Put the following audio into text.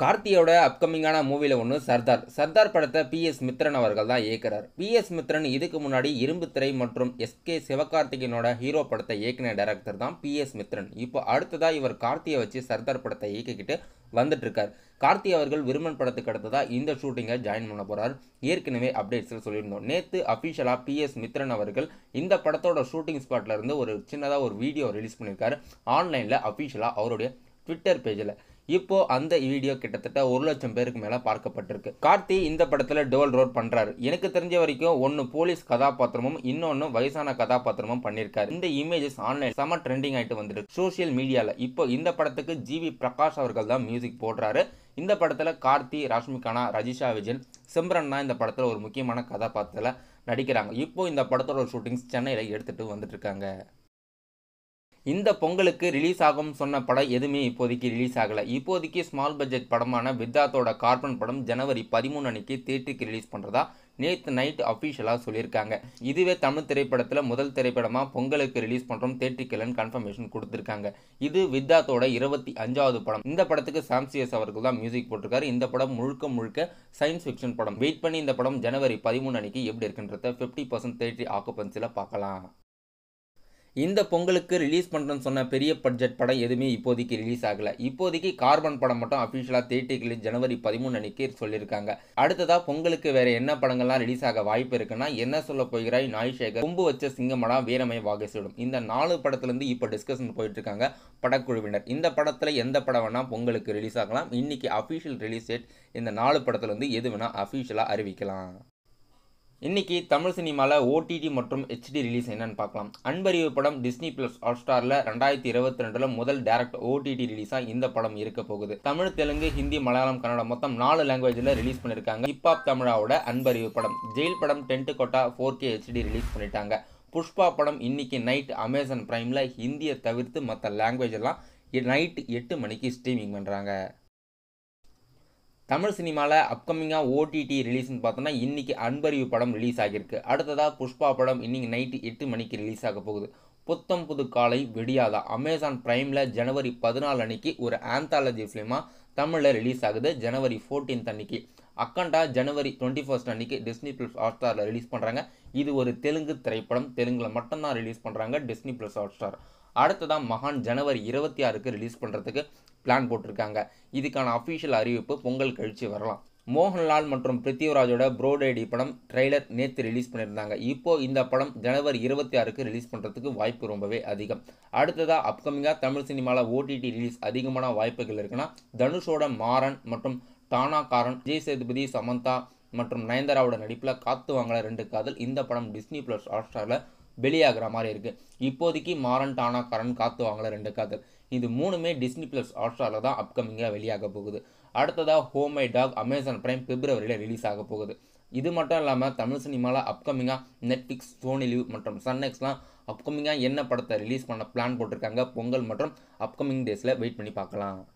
கார்த்தியோட அப்கமிங்கான மூவியில் ஒன்று சர்தார் சர்தார் படத்தை பி எஸ் மித்ரன் அவர்கள் தான் இயக்குறார் பி எஸ் மித்ரன் இதுக்கு முன்னாடி இரும்பு திரை மற்றும் எஸ்கே சிவகார்த்திகனோட ஹீரோ படத்தை இயக்கின டேரக்டர் தான் பி எஸ் மித்ரன் இப்போ அடுத்ததாக இவர் கார்த்தியை வச்சு சர்தார் படத்தை இயக்கிக்கிட்டு வந்துட்டுருக்கார் கார்த்தி அவர்கள் விருமன் படத்துக்கு அடுத்ததாக இந்த ஷூட்டிங்கை ஜாயின் பண்ண போகிறார் ஏற்கனவே அப்டேட்ஸில் சொல்லியிருந்தோம் நேற்று அஃபீஷியலாக பி எஸ் மித்ரன் அவர்கள் இந்த படத்தோட ஷூட்டிங் ஸ்பாட்லேருந்து ஒரு சின்னதாக ஒரு வீடியோ ரிலீஸ் பண்ணியிருக்காரு ஆன்லைனில் அஃபீஷியலாக அவருடைய ட்விட்டர் பேஜில் இப்போ அந்த வீடியோ கிட்டத்தட்ட ஒரு லட்சம் பேருக்கு மேலே பார்க்கப்பட்டிருக்கு கார்த்தி இந்த படத்தில் டோல் ரோல் பண்ணுறாரு எனக்கு தெரிஞ்ச வரைக்கும் ஒன்று போலீஸ் கதாபாத்திரமும் இன்னொன்று வயசான கதாபாத்திரமும் பண்ணிருக்காரு இந்த இமேஜஸ் ஆன்லைன் செம ட்ரெண்டிங் ஆகிட்டு வந்திருக்கு சோசியல் மீடியாவில் இப்போ இந்த படத்துக்கு ஜிவி பிரகாஷ் அவர்கள் தான் மியூசிக் போடுறாரு இந்த படத்தில் கார்த்தி ராஷ்மிகானா ரஜிஷா விஜயன் சிம்ரன்னா இந்த படத்தில் ஒரு முக்கியமான கதாபாத்திரத்தில் நடிக்கிறாங்க இப்போ இந்த படத்தோட ஷூட்டிங்ஸ் சென்னையில் எடுத்துகிட்டு வந்துட்டுருக்காங்க இந்த பொங்கலுக்கு ரிலீஸ் ஆகும் சொன்ன படம் எதுவுமே இப்போதைக்கு ரிலீஸ் ஆகலை இப்போதைக்கு ஸ்மால் பட்ஜெட் படமான வித்தாத்தோட கார்பன் படம் ஜனவரி பதிமூணு அன்னைக்கு தேட்டுக்கு ரிலீஸ் பண்ணுறதா நேற்று நைட் அஃபிஷியலாக சொல்லியிருக்காங்க இதுவே தமிழ் திரைப்படத்தில் முதல் திரைப்படமாக பொங்கலுக்கு ரிலீஸ் பண்ணுறோம் தேட்டிக்கலன் கன்ஃபர்மேஷன் கொடுத்துருக்காங்க இது வித்தாத்தோட இருபத்தி அஞ்சாவது படம் இந்த படத்துக்கு சாம்சியஸ் அவர்கள் தான் மியூசிக் போட்டிருக்காரு இந்த படம் முழுக்க முழுக்க சயின்ஸ் ஃபிக்ஷன் படம் வெயிட் பண்ணி இந்த படம் ஜனவரி பதிமூணு அன்னைக்கு எப்படி இருக்குன்றத ஃபிஃப்டி பர்சன்ட் தேட்டரி ஆக்குபன்சியில் பார்க்கலாம் இந்த பொங்கலுக்கு ரிலீஸ் பண்ணுறேன்னு சொன்ன பெரிய பட்ஜெட் படம் எதுவுமே இப்போதைக்கு ரிலீஸ் ஆகலை இப்போதைக்கு கார்பன் படம் மட்டும் அஃபிஷியலாக தேட்டிக்கிளி ஜனவரி பதிமூணு அன்னைக்கு சொல்லியிருக்காங்க அடுத்ததாக பொங்கலுக்கு வேறு என்ன படங்கள்லாம் ரிலீஸ் ஆக வாய்ப்பு இருக்குன்னா என்ன சொல்ல போகிறாய் நாய்சேகர் கொம்பு வச்ச சிங்கமடா வீரமய வாகசிடும் இந்த நாலு படத்துலேருந்து இப்போ டிஸ்கஷன் போயிட்டுருக்காங்க படக்குழுவினர் இந்த படத்தில் எந்த படம் வேணால் பொங்கலுக்கு ரிலீஸ் ஆகலாம் இன்றைக்கி அஃபிஷியல் ரிலீஸ் டேட் இந்த நாலு படத்துலேருந்து எது வேணால் அஃபிஷியலாக அறிவிக்கலாம் இன்றைக்கி தமிழ் சினிமாவில் ஓடிடி மற்றும் ஹெச்டி ரிலீஸ் என்னன்னு பார்க்கலாம் அன்பறிவு படம் டிஸ்னி பிளஸ் ஹாட் ஸ்டாரில் ரெண்டாயிரத்தி இருபத்தி ரெண்டில் முதல் டேரக்ட் ஓடிடி ரிலீஸாக இந்த படம் இருக்க போகுது தமிழ் தெலுங்கு ஹிந்தி மலையாளம் கன்னடம் மொத்தம் நாலு லாங்குவேஜில் ரிலீஸ் பண்ணியிருக்காங்க ஹிப்ஹாப் தமிழாவோட அன்பறிவு படம் ஜெயில் படம் Tentkotta four K HD release பண்ணிட்டாங்க புஷ்பா படம் இன்னைக்கு நைட் அமேசான் ப்ரைமில் ஹிந்தியை தவிர்த்து மற்ற லாங்குவேஜ் எல்லாம் நைட்டு எட்டு மணிக்கு ஸ்ட்ரீமிங் பண்ணுறாங்க தமிழ் சினிமாவில் அப்கமிங்காக ஓடிடி ரிலீஸ்னு பார்த்தோம்னா இன்றைக்கி அன்பறிவு படம் ரிலீஸ் ஆகியிருக்கு அடுத்ததாக புஷ்பா படம் இன்றைக்கி நைட்டு எட்டு மணிக்கு ரிலீஸ் ஆக போகுது புத்தம் புது காலை விடியாதா அமேசான் ப்ரைமில் ஜனவரி பதினாலு அன்னைக்கு ஒரு ஆந்தாலஜி ஃபிலிமாக தமிழில் ரிலீஸ் ஆகுது ஜனவரி ஃபோர்டீன்த் அன்னைக்கு அக்கண்டா ஜனவரி டுவெண்ட்டி ஃபர்ஸ்ட் அன்னைக்கு டிஸ்னி ப்ளஸ் ஹாட் ஸ்டாரில் ரிலீஸ் பண்ணுறாங்க இது ஒரு தெலுங்கு திரைப்படம் தெலுங்கில் மட்டும்தான் ரிலீஸ் பண்ணுறாங்க டிஸ்னி ப்ளஸ் ஹாட் ஸ்டார் அடுத்ததாக மகான் ஜனவரி இருபத்தி ஆறுக்கு ரிலீஸ் பண்ணுறதுக்கு பிளான் போட்டிருக்காங்க இதுக்கான அஃபீஷியல் அறிவிப்பு பொங்கல் கழித்து வரலாம் மோகன்லால் மற்றும் பிருத்திவராஜோட ப்ரோடேடி படம் ட்ரெய்லர் நேற்று ரிலீஸ் பண்ணியிருந்தாங்க இப்போது இந்த படம் ஜனவரி இருபத்தி ஆறுக்கு ரிலீஸ் பண்ணுறதுக்கு வாய்ப்பு ரொம்பவே அதிகம் அடுத்ததாக அப்கமிங்காக தமிழ் சினிமாவில் ஓடிடி ரிலீஸ் அதிகமான வாய்ப்புகள் இருக்குன்னா தனுஷோட மாறன் மற்றும் டானா காரன் விஜய் சேதுபதி சமந்தா மற்றும் நயன்தாராவோட நடிப்பில் காத்து வாங்கல ரெண்டு காதல் இந்த படம் டிஸ்னி ப்ளஸ் ஹாட் ஸ்டாரில் வெளியாகிற மாதிரி இருக்குது இப்போதைக்கு மாரன் டானா கரண் காத்து வாங்கல ரெண்டு காதல் இது மூணுமே டிஸ்னி ப்ளஸ் ஹாட்ஸ்டாரில் தான் அப்கமிங்காக வெளியாக போகுது அடுத்ததாக home my dog Amazon Prime பிப்ரவரியில் ரிலீஸ் ஆக போகுது இது மட்டும் இல்லாமல் தமிழ் சினிமாவில் அப்கமிங்காக நெட்ஃப்ளிக்ஸ் சோனி லிவ் மற்றும் சன்னெக்ஸ்லாம் அப்கமிங்காக என்ன படத்தை ரிலீஸ் பண்ண பிளான் போட்டிருக்காங்க பொங்கல் மற்றும் அப்கமிங் டேஸில் வெயிட் பண்ணி பார்க்கலாம்